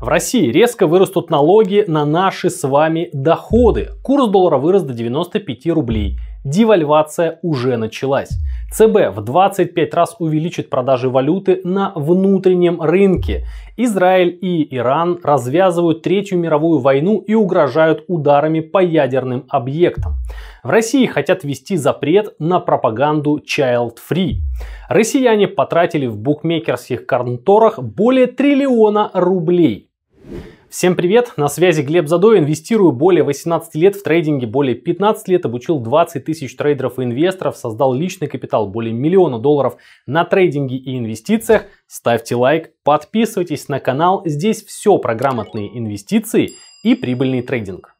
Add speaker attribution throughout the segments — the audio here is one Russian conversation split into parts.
Speaker 1: В России резко вырастут налоги на наши с вами доходы. Курс доллара вырос до 95 рублей. Девальвация уже началась. ЦБ в 25 раз увеличит продажи валюты на внутреннем рынке. Израиль и Иран развязывают Третью мировую войну и угрожают ударами по ядерным объектам. В России хотят ввести запрет на пропаганду Child Free. Россияне потратили в букмекерских конторах более триллиона рублей. Всем привет, на связи Глеб Задой, инвестирую более 18 лет в трейдинге, более 15 лет обучил 20 тысяч трейдеров и инвесторов, создал личный капитал более миллиона долларов на трейдинге и инвестициях. Ставьте лайк, подписывайтесь на канал, здесь все про грамотные инвестиции и прибыльный трейдинг.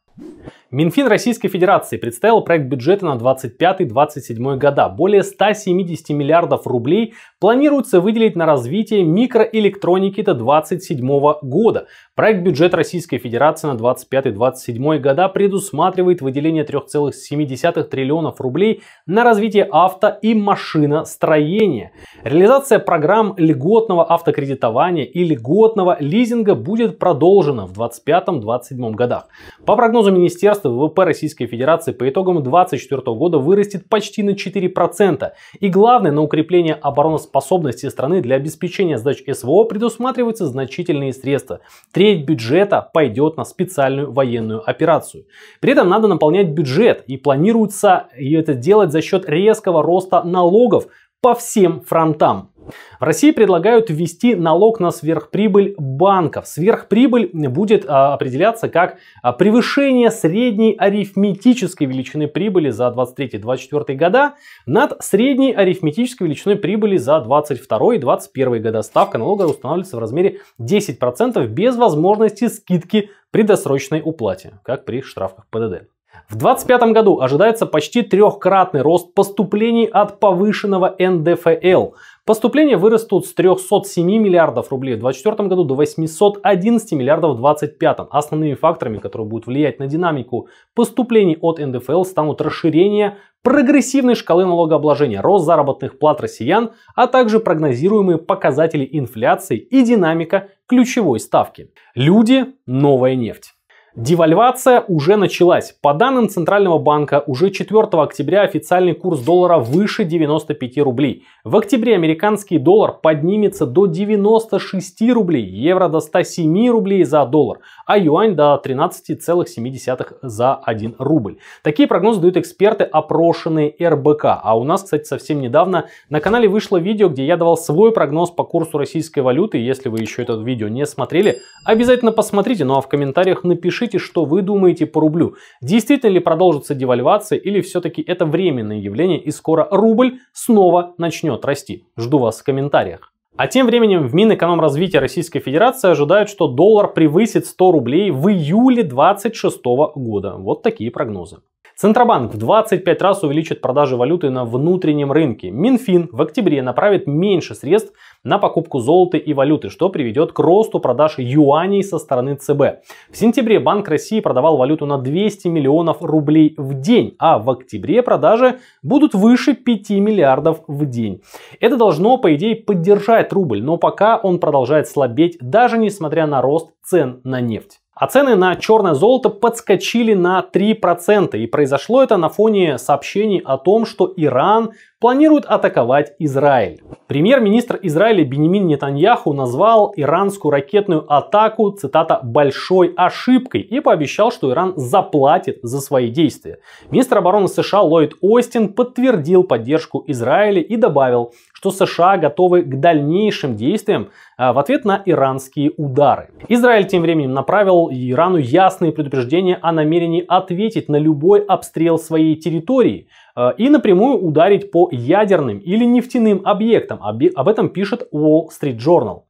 Speaker 1: Минфин Российской Федерации представил проект бюджета на 25-27 года. Более 170 миллиардов рублей планируется выделить на развитие микроэлектроники до 2027 года. Проект бюджета Российской Федерации на 25-27 года предусматривает выделение 3,7 триллионов рублей на развитие авто и машиностроения. Реализация программ льготного автокредитования и льготного лизинга будет продолжена в 2025-2027 годах. По прогнозу Министерства государства ВВП Российской Федерации по итогам 2024 года вырастет почти на 4%. И главное, на укрепление обороноспособности страны для обеспечения задач СВО предусматриваются значительные средства. Треть бюджета пойдет на специальную военную операцию. При этом надо наполнять бюджет и планируется это делать за счет резкого роста налогов по всем фронтам. В России предлагают ввести налог на сверхприбыль банков. Сверхприбыль будет а, определяться как а, превышение средней арифметической величины прибыли за 23-24 года над средней арифметической величиной прибыли за 22-21 года. Ставка налога устанавливается в размере 10% без возможности скидки при досрочной уплате, как при штрафах ПДД. В 2025 году ожидается почти трехкратный рост поступлений от повышенного НДФЛ. Поступления вырастут с 307 миллиардов рублей в 2024 году до 811 миллиардов в 2025. Основными факторами, которые будут влиять на динамику поступлений от НДФЛ, станут расширение прогрессивной шкалы налогообложения, рост заработных плат россиян, а также прогнозируемые показатели инфляции и динамика ключевой ставки. Люди – новая нефть. Девальвация уже началась. По данным Центрального банка, уже 4 октября официальный курс доллара выше 95 рублей. В октябре американский доллар поднимется до 96 рублей, евро до 107 рублей за доллар, а юань до 13,7 за 1 рубль. Такие прогнозы дают эксперты, опрошенные РБК. А у нас, кстати, совсем недавно на канале вышло видео, где я давал свой прогноз по курсу российской валюты. Если вы еще это видео не смотрели, обязательно посмотрите. Ну а в комментариях напишите, Напишите, что вы думаете по рублю. Действительно ли продолжится девальвация или все-таки это временное явление и скоро рубль снова начнет расти? Жду вас в комментариях. А тем временем в Минэкономразвития Российской Федерации ожидают, что доллар превысит 100 рублей в июле 2026 года. Вот такие прогнозы. Центробанк в 25 раз увеличит продажи валюты на внутреннем рынке. Минфин в октябре направит меньше средств на покупку золота и валюты, что приведет к росту продаж юаней со стороны ЦБ. В сентябре Банк России продавал валюту на 200 миллионов рублей в день, а в октябре продажи будут выше 5 миллиардов в день. Это должно, по идее, поддержать рубль, но пока он продолжает слабеть, даже несмотря на рост цен на нефть. А цены на черное золото подскочили на 3%. И произошло это на фоне сообщений о том, что Иран планирует атаковать Израиль. Премьер-министр Израиля Бенемин Нетаньяху назвал иранскую ракетную атаку, цитата, «большой ошибкой» и пообещал, что Иран заплатит за свои действия. Министр обороны США Ллойд Остин подтвердил поддержку Израиля и добавил, что США готовы к дальнейшим действиям а, в ответ на иранские удары. Израиль тем временем направил Ирану ясные предупреждения о намерении ответить на любой обстрел своей территории а, и напрямую ударить по ядерным или нефтяным объектам. Об этом пишет Wall Street Journal.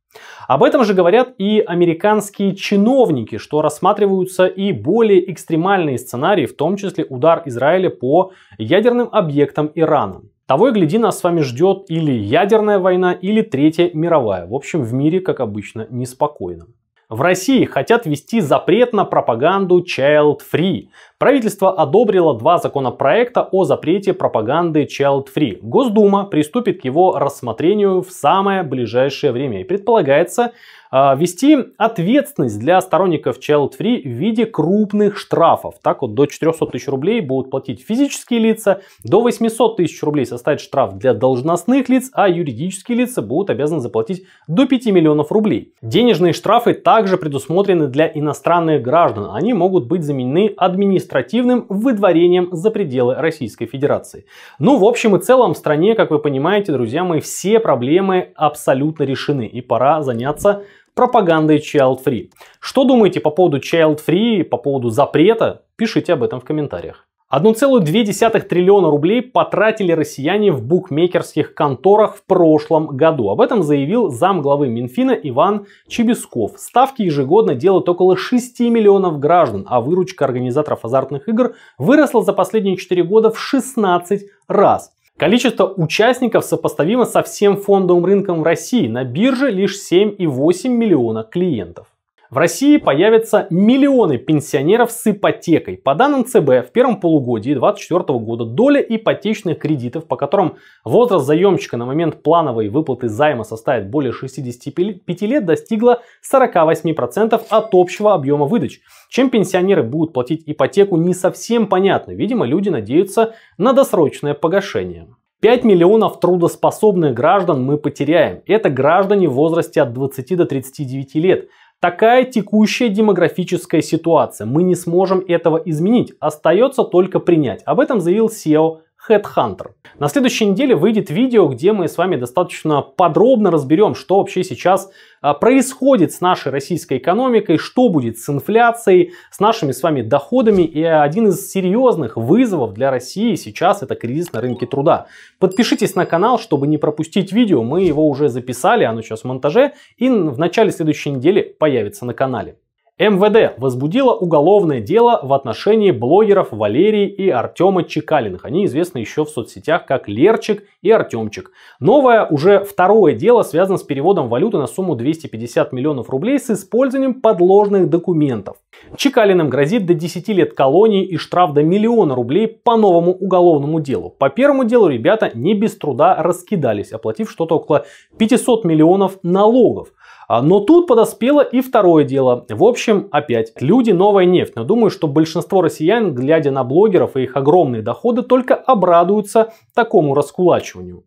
Speaker 1: Об этом же говорят и американские чиновники, что рассматриваются и более экстремальные сценарии, в том числе удар Израиля по ядерным объектам Ирана. Того и гляди, нас с вами ждет или ядерная война, или Третья мировая. В общем, в мире, как обычно, неспокойно. В России хотят ввести запрет на пропаганду child-free, Правительство одобрило два законопроекта о запрете пропаганды Child Free. Госдума приступит к его рассмотрению в самое ближайшее время. И предполагается э, ввести ответственность для сторонников Child Free в виде крупных штрафов. Так вот, до 400 тысяч рублей будут платить физические лица, до 800 тысяч рублей составит штраф для должностных лиц, а юридические лица будут обязаны заплатить до 5 миллионов рублей. Денежные штрафы также предусмотрены для иностранных граждан. Они могут быть заменены административными административным выдворением за пределы Российской Федерации. Ну, в общем и целом, в стране, как вы понимаете, друзья мои, все проблемы абсолютно решены, и пора заняться пропагандой Child Free. Что думаете по поводу Child Free, по поводу запрета? Пишите об этом в комментариях. 1,2 триллиона рублей потратили россияне в букмекерских конторах в прошлом году. Об этом заявил зам главы Минфина Иван Чебесков. Ставки ежегодно делают около 6 миллионов граждан, а выручка организаторов азартных игр выросла за последние 4 года в 16 раз. Количество участников сопоставимо со всем фондовым рынком в России. На бирже лишь 7,8 миллиона клиентов. В России появятся миллионы пенсионеров с ипотекой. По данным ЦБ, в первом полугодии 2024 года доля ипотечных кредитов, по которым возраст заемщика на момент плановой выплаты займа составит более 65 лет, достигла 48% от общего объема выдач. Чем пенсионеры будут платить ипотеку, не совсем понятно. Видимо, люди надеются на досрочное погашение. 5 миллионов трудоспособных граждан мы потеряем. Это граждане в возрасте от 20 до 39 лет. Такая текущая демографическая ситуация. Мы не сможем этого изменить. Остается только принять. Об этом заявил SEO Headhunter. На следующей неделе выйдет видео, где мы с вами достаточно подробно разберем, что вообще сейчас а, происходит с нашей российской экономикой, что будет с инфляцией, с нашими с вами доходами. И один из серьезных вызовов для России сейчас это кризис на рынке труда. Подпишитесь на канал, чтобы не пропустить видео. Мы его уже записали, оно сейчас в монтаже и в начале следующей недели появится на канале. МВД возбудило уголовное дело в отношении блогеров Валерии и Артема Чекалиных. Они известны еще в соцсетях как Лерчик и Артемчик. Новое, уже второе дело связано с переводом валюты на сумму 250 миллионов рублей с использованием подложных документов. Чекалиным грозит до 10 лет колонии и штраф до миллиона рублей по новому уголовному делу. По первому делу ребята не без труда раскидались, оплатив что-то около 500 миллионов налогов. А, но тут подоспело и второе дело. В общем, опять, люди новая нефть. Но думаю, что большинство россиян, глядя на блогеров и их огромные доходы, только обрадуются такому раскулачиванию.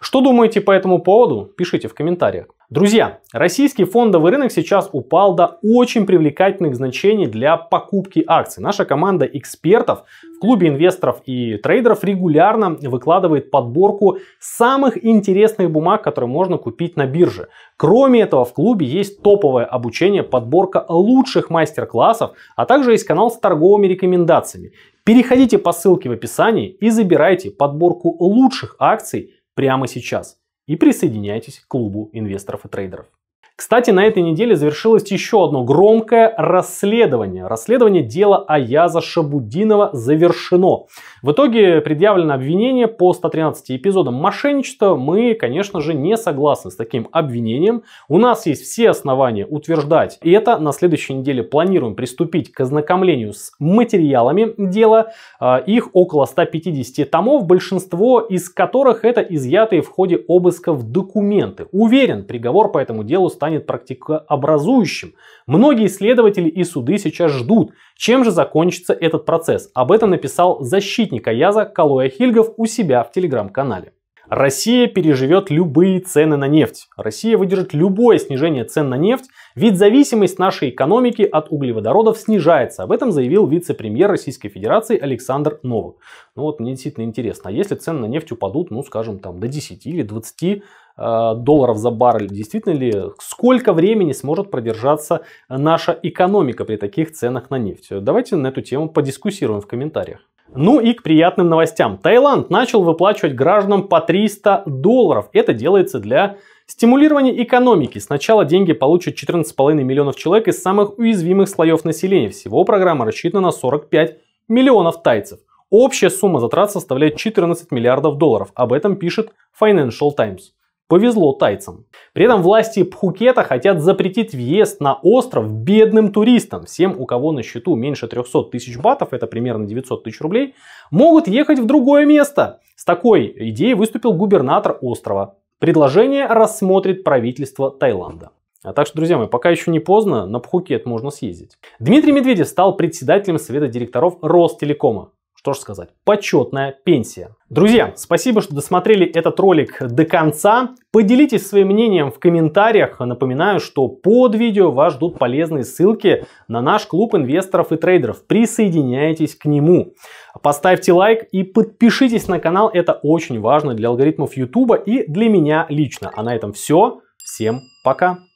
Speaker 1: Что думаете по этому поводу? Пишите в комментариях. Друзья, российский фондовый рынок сейчас упал до очень привлекательных значений для покупки акций. Наша команда экспертов в клубе инвесторов и трейдеров регулярно выкладывает подборку самых интересных бумаг, которые можно купить на бирже. Кроме этого, в клубе есть топовое обучение, подборка лучших мастер-классов, а также есть канал с торговыми рекомендациями. Переходите по ссылке в описании и забирайте подборку лучших акций прямо сейчас и присоединяйтесь к клубу инвесторов и трейдеров. Кстати, на этой неделе завершилось еще одно громкое расследование. Расследование дела Аяза Шабудинова завершено. В итоге предъявлено обвинение по 113 эпизодам мошенничества. Мы, конечно же, не согласны с таким обвинением. У нас есть все основания утверждать и это. На следующей неделе планируем приступить к ознакомлению с материалами дела. А, их около 150 томов, большинство из которых это изъятые в ходе обысков документы. Уверен, приговор по этому делу станет станет практикообразующим. Многие исследователи и суды сейчас ждут, чем же закончится этот процесс. Об этом написал защитник Аяза Калоя Хильгов у себя в телеграм-канале. Россия переживет любые цены на нефть. Россия выдержит любое снижение цен на нефть, ведь зависимость нашей экономики от углеводородов снижается. Об этом заявил вице-премьер Российской Федерации Александр Новых. Ну вот мне действительно интересно, а если цены на нефть упадут, ну скажем там до 10 или 20 Э, долларов за баррель. Действительно ли, сколько времени сможет продержаться наша экономика при таких ценах на нефть? Давайте на эту тему подискуссируем в комментариях. Ну и к приятным новостям. Таиланд начал выплачивать гражданам по 300 долларов. Это делается для стимулирования экономики. Сначала деньги получат 14,5 миллионов человек из самых уязвимых слоев населения. Всего программа рассчитана на 45 миллионов тайцев. Общая сумма затрат составляет 14 миллиардов долларов. Об этом пишет Financial Times. Повезло тайцам. При этом власти Пхукета хотят запретить въезд на остров бедным туристам. Всем, у кого на счету меньше 300 тысяч батов, это примерно 900 тысяч рублей, могут ехать в другое место. С такой идеей выступил губернатор острова. Предложение рассмотрит правительство Таиланда. А так что, друзья мои, пока еще не поздно, на Пхукет можно съездить. Дмитрий Медведев стал председателем совета директоров Ростелекома что ж сказать, почетная пенсия. Друзья, спасибо, что досмотрели этот ролик до конца. Поделитесь своим мнением в комментариях. Напоминаю, что под видео вас ждут полезные ссылки на наш клуб инвесторов и трейдеров. Присоединяйтесь к нему. Поставьте лайк и подпишитесь на канал. Это очень важно для алгоритмов YouTube и для меня лично. А на этом все. Всем пока.